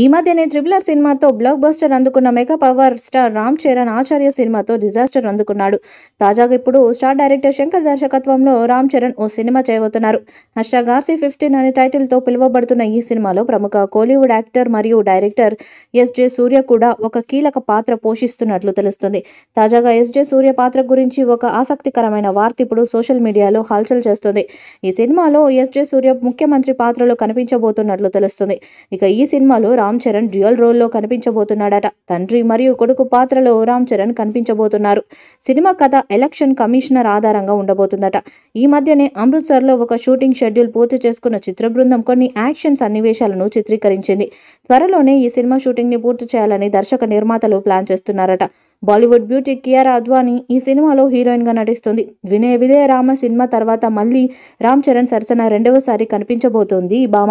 ఈ మధ్యనే ట్రిపులర్ సినిమాతో బ్లాక్ బస్టర్ అందుకున్న mega power star Ram Charan Acharya సినిమాతో డిజాస్టర్ అందుకున్నాడు తాజాగా ఇప్పుడు స్టార్ డైరెక్టర్ శంకర్ దర్శకత్వంలో రామ్ చరణ్ ఓ సినిమా చేయబోతున్నారు హష్టాగ్ ఆర్సీ ఫిఫ్టీన్ అనే టైటిల్తో పిలువబడుతున్న ఈ సినిమాలో ప్రముఖ కోలీవుడ్ యాక్టర్ మరియు డైరెక్టర్ ఎస్జే సూర్య కూడా ఒక కీలక పాత్ర పోషిస్తున్నట్లు తెలుస్తుంది తాజాగా ఎస్జే సూర్య పాత్ర గురించి ఒక ఆసక్తికరమైన వార్త ఇప్పుడు సోషల్ మీడియాలో హల్చల్ చేస్తుంది ఈ సినిమాలో ఎస్జే సూర్య ముఖ్యమంత్రి పాత్రలో కనిపించబోతున్నట్లు తెలుస్తుంది ఇక ఈ సినిమాలో రామ్ చరణ్ డ్యూయల్ రోల్లో కనిపించబోతున్నాడట తండ్రి మరియు కొడుకు పాత్రలో రామ్ చరణ్ కనిపించబోతున్నారు సినిమా కథ ఎలక్షన్ కమిషనర్ ఆధారంగా ఉండబోతుందట ఈ మధ్యనే అమృత్సర్లో ఒక షూటింగ్ షెడ్యూల్ పూర్తి చేసుకున్న చిత్ర బృందం కొన్ని యాక్షన్ సన్నివేశాలను చిత్రీకరించింది త్వరలోనే ఈ సినిమా షూటింగ్ని పూర్తి చేయాలని దర్శక నిర్మాతలు ప్లాన్ చేస్తున్నారట బాలీవుడ్ బ్యూటీ కియారా అద్వానీ ఈ సినిమాలో హీరోయిన్గా నటిస్తుంది వినయ విదయ రామ సినిమా తర్వాత మళ్ళీ రామ్ చరణ్ సరసన రెండవసారి కనిపించబోతోంది ఈ భామ